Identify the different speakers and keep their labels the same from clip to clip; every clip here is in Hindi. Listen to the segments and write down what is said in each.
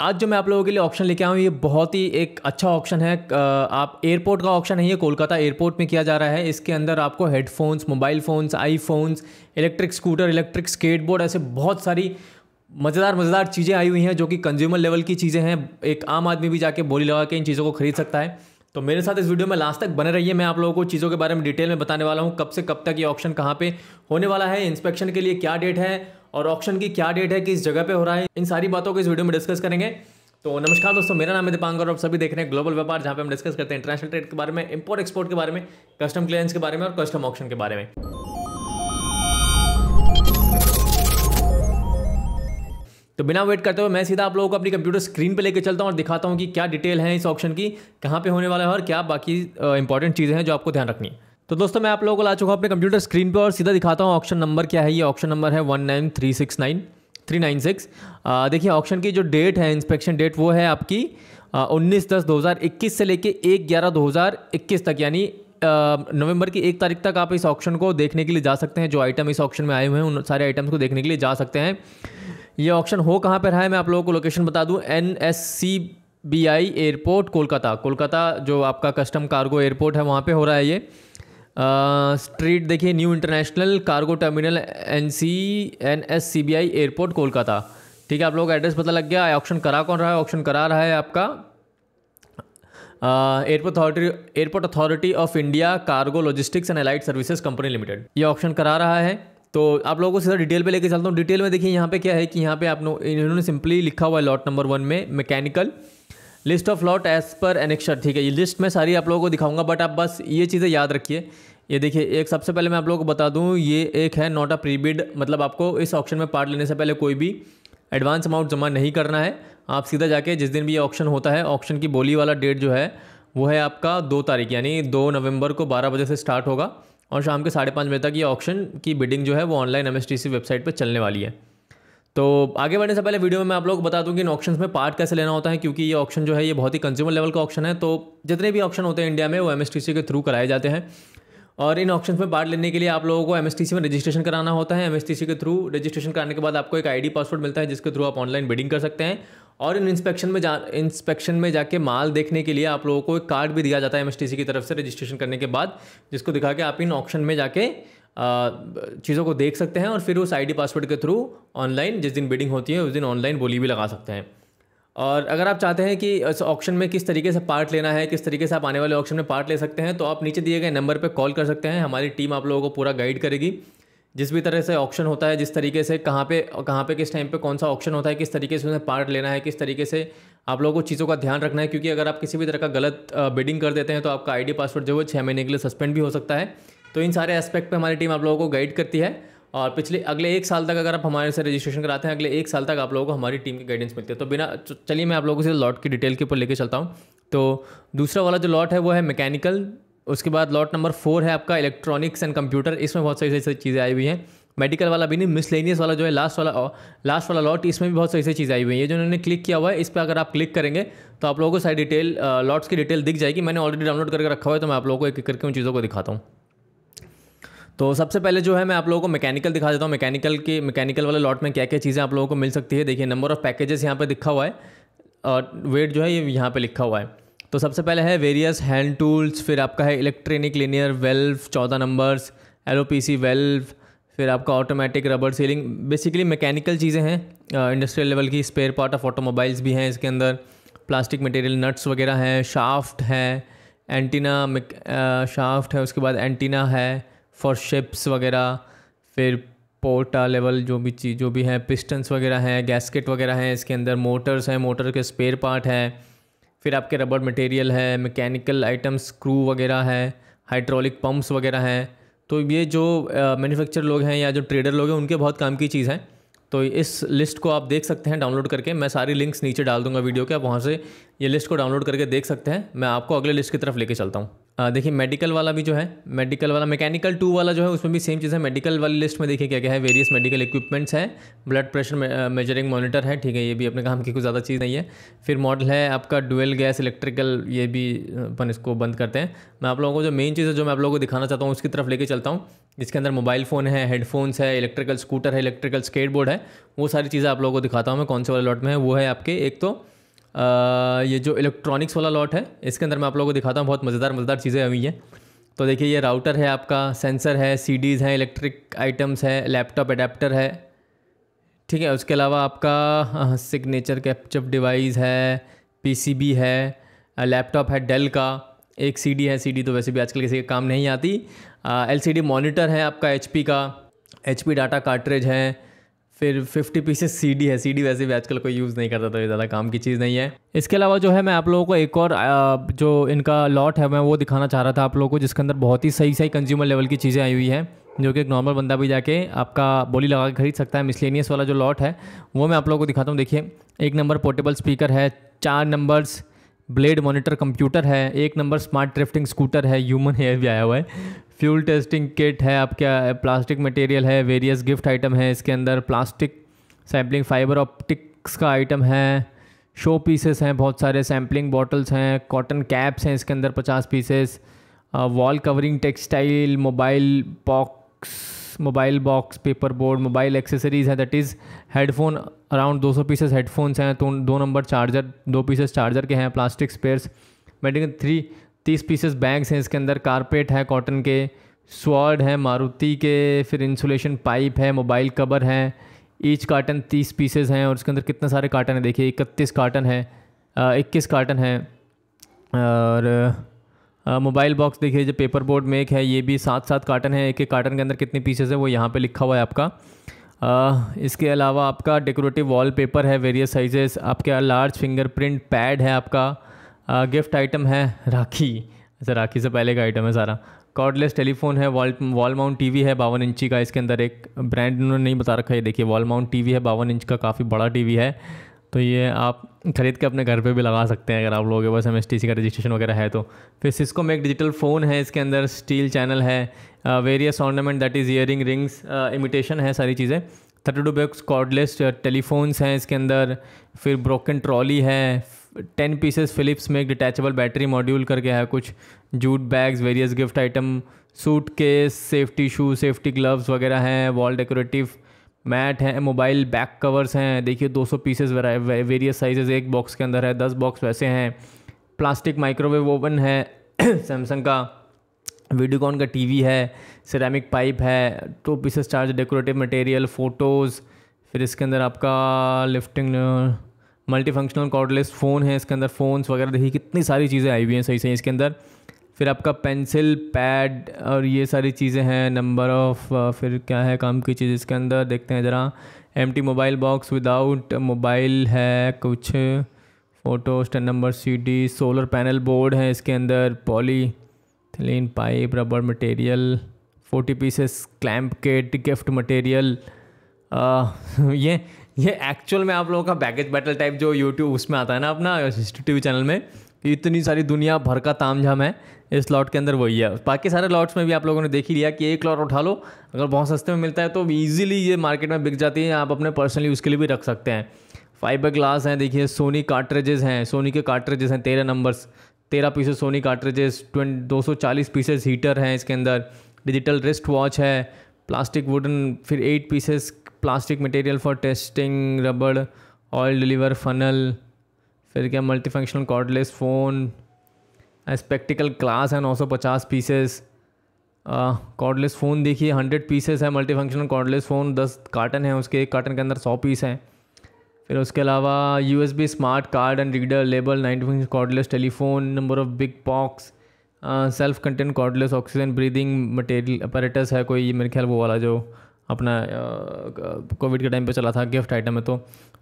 Speaker 1: आज जो मैं आप लोगों के लिए ऑप्शन लेके आऊँ ये बहुत ही एक अच्छा ऑप्शन है आप एयरपोर्ट का ऑप्शन है ये कोलकाता एयरपोर्ट में किया जा रहा है इसके अंदर आपको headphones mobile phones iPhones electric scooter electric skateboard ऐसे बहुत सारी मज़ेदार मज़ेदार चीज़ें आई हुई हैं जो कि कंज्यूमर लेवल की चीज़ें हैं एक आम आदमी भी जाके बोली लगा के इन चीज़ों को खरीद सकता है तो मेरे साथ इस वीडियो में लास्ट तक बने रहिए मैं आप लोगों को चीज़ों के बारे में डिटेल में बताने वाला हूँ कब से कब तक ये ऑप्शन कहाँ पे होने वाला है इंस्पेक्शन के लिए क्या डेट है और ऑप्शन की क्या डेट है किस जगह पे हो रहा है इन सारी बातों को इस वीडियो में डिस्कस करेंगे तो नमस्कार दोस्तों मेरा नाम है दीपांग और आप सभी देख रहे हैं ग्लोबल व्यापार जहां पे हम डिस्कस करते हैं इंटरनेशनल ट्रेड के बारे में इंपोर्ट एक्सपोर्ट के बारे में कस्टम क्लियरेंस के बारे में और कस्टम ऑप्शन के बारे में तो बिना वेट करते हुए मैं सीधा आप लोगों को अपनी कंप्यूटर स्क्रीन पे लेके चलता हूँ और दिखाता हूँ कि क्या डिटेल है इस ऑप्शन की कहाँ पे होने वाला है और क्या बाकी इंपॉर्टेंट चीज़ें हैं जो आपको ध्यान रखनी है तो दोस्तों मैं आप लोगों को ला चुका हूँ अपने कंप्यूटर स्क्रीन पे और सीधा दिखाता हूँ ऑप्शन नंबर क्या है ये ऑप्शन नंबर है one nine three six nine three nine six देखिए ऑप्शन की जो डेट है इंस्पेक्शन डेट वो है आपकी उन्नीस दस दो हज़ार इक्कीस से लेके एक ग्यारह दो हज़ार इक्कीस तक यानी नवंबर की एक तारीख तक आप इस ऑप्शन को देखने के लिए जा सकते हैं जो आइटम इस ऑप्शन में आए हुए हैं उन सारे आइटम्स को देखने के लिए जा सकते हैं ये ऑप्शन हो कहाँ पर रहा है मैं आप लोगों को लोकेशन बता दूँ N S C B I airport Kolkata Kolkata जो आपका कस्टम कार्गो एयरपोर्ट है वहाँ पर हो रहा है ये स्ट्रीट देखिए new international cargo terminal N C N S C B I airport Kolkata ठीक है आप लोग एड्रेस पता लग गया ऑप्शन करा कौन रहा है ऑप्शन करा रहा है आपका airport authority airport authority of India cargo logistics and allied services company limited ये ऑप्शन करा रहा है तो आप लोगों को सीधा डिटेल पे लेके चलता हूँ डिटेल में देखिए यहाँ पे क्या है कि यहाँ पे आप इन्होंने सिंपली लिखा हुआ है लॉट नंबर वन में mechanical list of lot as per annexure ठीक है ये लिस्ट मैं सारी आप लोगों को दिखाऊंगा बट आप बस ये चीज़ें याद रखिए ये देखिए एक सबसे पहले मैं आप लोगों को बता दूँ ये एक है नॉट अ प्री बिड मतलब आपको इस ऑप्शन में पार्ट लेने से पहले कोई भी एडवांस अमाउंट जमा नहीं करना है आप सीधा जाके जिस दिन भी ये ऑप्शन होता है ऑप्शन की बोली वाला डेट जो है वो है आपका दो तारीख यानी दो नवंबर को बारह बजे से स्टार्ट होगा और शाम के साढ़े पाँच बजे तक ये ऑप्शन की बिडिंग जो है वो ऑनलाइन एम वेबसाइट पर चलने वाली है तो आगे बढ़ने से पहले वीडियो में मैं आप लोग को बता दूं कि इन ऑप्शन में पार्ट कैसे लेना होता है क्योंकि ये ऑप्शन जो है ये बहुत ही कंज्यूमर लेवल का ऑप्शन है तो जितने भी ऑप्शन होते हैं इंडिया में वो एम के थ्रू कराए जाते हैं और इन ऑप्शन में पार्ट लेने के लिए आप लोगों को एम में रजिस्ट्रेशन कराना होता है एम के थ्रू रजिस्ट्रेशन कराने के बाद आपको एक आई पासवर्ड मिलता है जिसके थ्रू आप ऑनलाइन बिडिंग कर सकते हैं और इन इंस्पेक्शन में जा इंस्पेक्शन में जाके माल देखने के लिए आप लोगों को एक कार्ड भी दिया जाता है एम की तरफ से रजिस्ट्रेशन करने के बाद जिसको दिखा के आप इन ऑप्शन में जाके चीज़ों को देख सकते हैं और फिर उस आईडी पासवर्ड के थ्रू ऑनलाइन जिस दिन बिडिंग होती है उस दिन ऑनलाइन बोली भी लगा सकते हैं और अगर आप चाहते हैं कि इस ऑप्शन में किस तरीके से पार्ट लेना है किस तरीके से आप आने वाले ऑप्शन में पार्ट ले सकते हैं तो आप नीचे दिए गए नंबर पर कॉल कर सकते हैं हमारी टीम आप लोगों को पूरा गाइड करेगी जिस भी तरह से ऑप्शन होता है जिस तरीके से कहाँ पे कहाँ पे किस टाइम पे कौन सा ऑप्शन होता है किस तरीके से उसमें पार्ट लेना है किस तरीके से आप लोगों को चीज़ों का ध्यान रखना है क्योंकि अगर आप किसी भी तरह का गलत बिडिंग कर देते हैं तो आपका आईडी पासवर्ड जो है छः महीने के लिए सस्पेंड भी हो सकता है तो इन सारे एस्पेक्ट पे हमारी टीम आप लोगों को गाइड करती है और पिछले अगले एक साल तक अगर आप हमारे से रजिस्ट्रेशन कराते हैं अगले एक साल तक आप लोगों को हमारी टीम की गाइडेंस मिलती है तो बिना चलिए मैं आप लोगों से लॉट की डिटेल के ऊपर लेके चलता हूँ तो दूसरा वाला जो लॉट है वो है मैकेनिकल उसके बाद लॉट नंबर फोर है आपका इलेक्ट्रॉनिक्स एंड कंप्यूटर इसमें बहुत सारी ऐसी चीज़ें आई हुई हैं मेडिकल वाला भी नहीं मिसलेनियस वाला जो है लास्ट वाला लास्ट वाला लॉट इसमें भी बहुत सारी ऐसी चीज़ें आई हुई हैं ये जो उन्होंने क्लिक किया हुआ है इस पर अगर आप क्लिक करेंगे तो आप लोगों को सारी डिटेल लॉट्स की डिटेल दिख जाएगी मैंने ऑलरेडी डाउनलोड करके रखा हुआ है तो मैं आप लोगों को एक करके उन चीज़ों को दिखाता हूँ तो सबसे पहले जो है मैं आप लोगों को मैकेनिकल दिखा देता हूँ मैकेनिकल के मैकेनिकल वाले लॉट में क्या क्या चीज़ें आप लोगों को मिल सकती है देखिए नंबर ऑफ़ पैकेजेस यहाँ पर लिखा हुआ है और वेट जो है ये यहाँ पर लिखा हुआ है तो सबसे पहले है वेरियस हैंड टूल्स फिर आपका है इलेक्ट्रॉनिक लिनियर वेल्व चौदह नंबर्स एल ओ वेल्व फिर आपका automatic rubber sealing basically mechanical चीज़ें हैं इंडस्ट्रियल लेवल की स्पेयर पार्ट ऑफ ऑटोमोबाइल्स भी हैं इसके अंदर प्लास्टिक मटेरियल नट्स वगैरह हैं शाफ्ट है एंटीना शाफ्ट है उसके बाद एंटीना है फॉर शिप्स वगैरह फिर पोर्टा लेवल जो भी चीज़ जो भी है पिस्टन्स वगैरह हैं गैसकेट वगैरह हैं इसके अंदर मोटर्स हैं मोटर के स्पेयर पार्ट है फिर आपके रबर मटेरियल है मैकेनिकल आइटम्स स्क्रू वगैरह है हाइड्रोलिक पंप्स वगैरह हैं तो ये जो मैन्युफैक्चर लोग हैं या जो ट्रेडर लोग हैं उनके बहुत काम की चीज़ है तो इस लिस्ट को आप देख सकते हैं डाउनलोड करके मैं सारी लिंक्स नीचे डाल दूंगा वीडियो के आप वहाँ से ये लिस्ट को डाउनलोड करके देख सकते हैं मैं आपको अगले लिस्ट की तरफ लेके चलता हूँ देखिए मेडिकल वाला भी जो है मेडिकल वाला मैकेनिकल टू वाला जो है उसमें भी सेम चीज़ है मेडिकल वाली लिस्ट में देखिए क्या क्या है वेरियस मेडिकल इक्विपमेंट्स हैं ब्लड प्रेशर मेजरिंग मॉनिटर है ठीक है ये भी अपने काम की कोई ज़्यादा चीज़ नहीं है फिर मॉडल है आपका डुअल गैस इलेक्ट्रिकल ये भी अपन इसको बंद करते हैं मैं आप लोगों को जो मेन चीज़ है जो मैं आप लोगों को दिखाना चाहता हूँ उसकी तरफ लेके चलता हूँ जिसके अंदर मोबाइल फ़ोन है हेडफोन्स है इलेक्ट्रिकल स्कूटर है इलेक्ट्रिकल स्केटबोर्ड है वो सारी चीज़ें आप लोगों को दिखाता हूँ मैं कौन से वाले लॉट में है वो है आपके एक तो ये जो इलेक्ट्रॉनिक्स वाला लॉट है इसके अंदर मैं आप लोगों को दिखाता हूँ बहुत मज़ेदार मज़ेदार चीज़ें हुई हैं तो देखिए ये राउटर है आपका सेंसर है सी हैं इलेक्ट्रिक आइटम्स है लैपटॉप अडेप्टर है ठीक है उसके अलावा आपका सिग्नेचर कैप्चअप डिवाइस है पीसीबी है लैपटॉप है डेल का एक सीडी है सीडी तो वैसे भी आजकल किसी के काम नहीं आती एलसीडी मॉनिटर है आपका एचपी का एचपी डाटा कार्ट्रेज है फिर 50 पीसेस सीडी है सीडी वैसे भी आजकल कोई यूज़ नहीं करता तो ये ज़्यादा काम की चीज़ नहीं है इसके अलावा जो है मैं आप लोगों को एक और जो इनका लॉट है मैं वो दिखाना चाह रहा था आप लोगों को जिसके अंदर बहुत ही सही सही कंज्यूमर लेवल की चीज़ें आई हुई हैं जो कि एक नॉर्मल बंदा भी जाके आपका बोली लगा के खरीद सकता है मिसलेनियस वाला जो लॉट है वो मैं आप लोगों को दिखाता हूँ देखिए एक नंबर पोर्टेबल स्पीकर है चार नंबर्स ब्लेड मॉनिटर कंप्यूटर है एक नंबर स्मार्ट ड्रिफ्टिंग स्कूटर है ह्यूमन हेयर भी आया हुआ है फ्यूल टेस्टिंग किट है आपका प्लास्टिक मटेरियल है वेरियस गिफ्ट आइटम है इसके अंदर प्लास्टिक सैम्पलिंग फाइबर ऑप्टिक्स का आइटम है शो पीसेस हैं बहुत सारे सैम्पलिंग बॉटल्स हैं कॉटन कैप्स हैं इसके अंदर पचास pieces wall covering textile mobile pack mobile box paper board mobile accessories है that is headphone around 200 pieces headphones हैं तो दो नंबर चार्जर दो पीसेस चार्जर के हैं प्लास्टिक स्पेयर्स मेडिकल थ्री तीस पीसेस बैग्स हैं इसके अंदर कारपेट है कॉटन के स्वर्ड है मारुति के फिर इंसुलेशन पाइप है मोबाइल कवर हैं ईच कार्टन तीस पीसेज हैं और इसके अंदर कितने सारे कार्टन हैं देखिए इकतीस कार्टन है इक्कीस कार्टन है और मोबाइल बॉक्स देखिए जो पेपर बोर्ड में एक है ये भी सात सात कार्टन है एक एक कार्टन के अंदर कितने पीसेस है वो यहाँ पे लिखा हुआ है आपका आ, इसके अलावा आपका डेकोरेटिव वॉल पेपर है वेरियस साइजेस आपके लार्ज फिंगरप्रिंट पैड है आपका आ, गिफ्ट आइटम है राखी अच्छा राखी से पहले का आइटम है सारा कॉर्डलेस टेलीफोन है वॉल वॉल माउंट टीवी है बावन इंची का इसके अंदर एक ब्रांड उन्होंने नहीं बता रखा है देखिए वॉल माउंट टीवी है बावन इंच का काफ़ी बड़ा टीवी है तो ये आप ख़रीद के अपने घर पे भी लगा सकते हैं अगर आप लोगों के पास एम का रजिस्ट्रेशन वगैरह है तो फिर सिस्को में एक डिजिटल फ़ोन है इसके अंदर स्टील चैनल है various ornament that is earring rings imitation है सारी चीज़ें thirty two backs cordless telephones हैं इसके अंदर फिर ब्रोकन ट्रॉली है टेन पीसेस फिलिप्स में एक डिटैचबल बैटरी मॉड्यूल करके है कुछ jute bags various gift item suitcase safety shoe safety gloves वगैरह हैं वॉल डेकोरेटिव मैट हैं मोबाइल बैक कवर्स हैं देखिए 200 पीसेस वेरियस साइजेस एक बॉक्स के अंदर है दस बॉक्स वैसे हैं प्लास्टिक माइक्रोवेव ओवन है सैमसंग का वीडियोकॉन का टीवी है सिरेमिक पाइप है two pieces charge decorative material photos फिर इसके अंदर आपका lifting multi functional cordless phone है इसके अंदर फ़ोन्स वगैरह देखिए कितनी सारी चीज़ें आई हुई हैं सही सही इसके अंदर फिर आपका पेंसिल पैड और ये सारी चीज़ें हैं नंबर ऑफ़ फिर क्या है काम की चीज़ इसके अंदर देखते हैं ज़रा एम मोबाइल बॉक्स विदाउट मोबाइल है कुछ फ़ोटो स्टैंड नंबर सी सोलर पैनल बोर्ड है इसके अंदर polythene pipe rubber material forty pieces clamp kit gift material ये ये एक्चुअल में आप लोगों का बैगेज बैटल टाइप जो यूट्यूब उसमें आता है ना अपना टी टी चैनल में इतनी सारी दुनिया भर का ताम झाम है इस लॉट के अंदर वही है बाकी सारे लॉट्स में भी आप लोगों ने देख ही लिया कि एक लॉट उठा लो अगर बहुत सस्ते में मिलता है तो ईजिली ये मार्केट में बिक जाती है आप अपने पर्सनली उसके लिए भी रख सकते हैं फाइबर ग्लास हैं देखिए सोनी कार्ट्रेजेस हैं सोनी के कार्ट्रेजेस हैं तेरह नंबर्स तेरह पीसेस सोनी कार्ट्रेजेस ट्वेंट दो सौ चालीस पीसेस हीटर हैं इसके अंदर डिजिटल रिस्ट वॉच है प्लास्टिक वुडन फिर eight pieces plastic material for testing रबड़ ऑयल डिलीवर फनल फिर क्या multi functional cordless phone spectacle class है नौ सौ पचास पीसेस कॉर्डलेस फ़ोन देखिए हंड्रेड पीसेस है मल्टी फंक्शनल कॉर्डलेस फ़ोन दस कार्टन है उसके एक कार्टन के अंदर सौ पीस हैं फिर उसके अलावा U S B smart card and reader label ninety function cordless telephone number of big box self content cordless oxygen breathing material apparatus है कोई मेरे ख्याल वो वाला जो अपना कोविड के टाइम पे चला था गिफ्ट आइटम में तो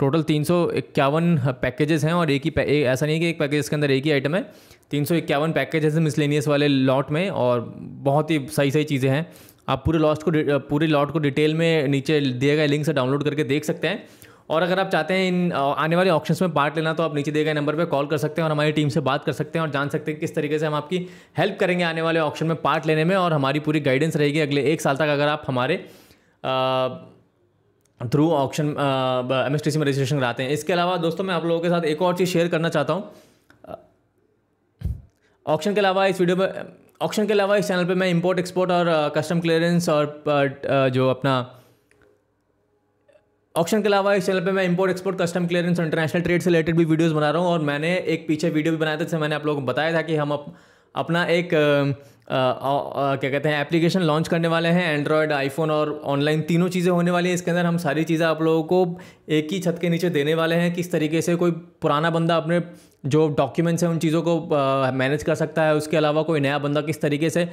Speaker 1: टोटल तीन सौ इक्यावन पैकेजेस हैं और एक ही एक, ऐसा नहीं कि एक पैकेज के अंदर एक ही आइटम है तीन सौ इक्यावन पैकेजेस हैं मिसलेनियस वाले लॉट में और बहुत ही सही सही चीज़ें हैं आप पूरे लॉट को पूरे लॉट को डिटेल में नीचे दिए गए लिंक से डाउनलोड करके देख सकते हैं और अगर आप चाहते हैं इन आने वाले ऑप्शन में पार्ट लेना तो आप नीचे दिए गए नंबर पर कॉल कर सकते हैं और हमारी टीम से बात कर सकते हैं और जान सकते हैं किस तरीके से हम आपकी हेल्प करेंगे आने वाले ऑप्शन में पार्ट लेने में और हमारी पूरी गाइडेंस रहेगी अगले एक साल तक अगर आप हमारे थ्रू ऑप्शन एम एस में रजिस्ट्रेशन कराते हैं इसके अलावा दोस्तों मैं आप लोगों के साथ एक और चीज़ शेयर करना चाहता हूँ ऑप्शन के अलावा इस वीडियो में ऑप्शन के अलावा इस चैनल पे मैं इंपोर्ट एक्सपोर्ट और कस्टम क्लियरेंस और जो अपना ऑप्शन के अलावा इस चैनल पे मैं इंपोर्ट एक्सपोर्ट कस्टम क्लियरेंस और इंटरनेशनल ट्रेड से रिलेटेड भी वीडियोस बना रहा हूँ और मैंने एक पीछे वीडियो भी बनाया था जिससे मैंने आप लोगों को बताया था कि हम अप, अपना एक आ, आ, क्या कहते हैं एप्लीकेशन लॉन्च करने वाले हैं एंड्रॉयड आईफोन और ऑनलाइन तीनों चीज़ें होने वाली हैं इसके अंदर हम सारी चीज़ें आप लोगों को एक ही छत के नीचे देने वाले हैं किस तरीके से कोई पुराना बंदा अपने जो डॉक्यूमेंट्स हैं उन चीज़ों को मैनेज कर सकता है उसके अलावा कोई नया बंदा किस तरीके से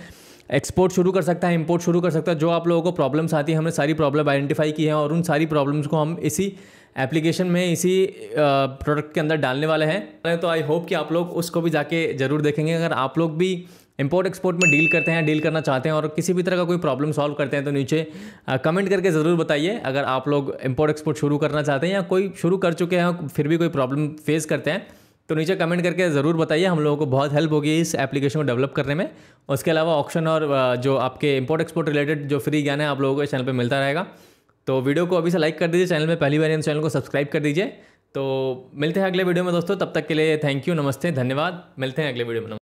Speaker 1: एक्सपोर्ट शुरू कर सकता है इम्पोर्ट शुरू कर सकता है जो आप लोगों को प्रॉब्लम्स आती है हमने सारी प्रॉब्लम आइडेंटिफाई की है और उन सारी प्रॉब्लम्स को हम इसी एप्लीकेशन में इसी प्रोडक्ट के अंदर डालने वाले हैं तो आई होप कि आप लोग उसको भी जाके ज़रूर देखेंगे अगर आप लोग भी इंपोर्ट एक्सपोर्ट में डील करते हैं डील करना चाहते हैं और किसी भी तरह का कोई प्रॉब्लम सॉल्व करते हैं तो नीचे कमेंट करके ज़रूर बताइए अगर आप लोग इंपोर्ट एक्सपोर्ट शुरू करना चाहते हैं या कोई शुरू कर चुके हैं फिर भी कोई प्रॉब्लम फेस करते हैं तो नीचे कमेंट करके ज़रूर बताइए हम लोगों को बहुत हेल्प होगी इस एप्लीकेशन को डेवलप करने में उसके अलावा ऑप्शन और जो आपके इम्पोर्ट एक्सपोर्ट रिलेटेड जो फ्री ज्ञान है आप लोगों को इस चैनल पर मिलता रहेगा तो वीडियो को अभी से लाइक कर दीजिए चैनल में पहली बार इन चैनल को सब्सक्राइब कर दीजिए तो मिलते हैं अगले वीडियो में दोस्तों तब तक के लिए थैंक यू नमस्ते धन्यवाद मिलते हैं अगले वीडियो में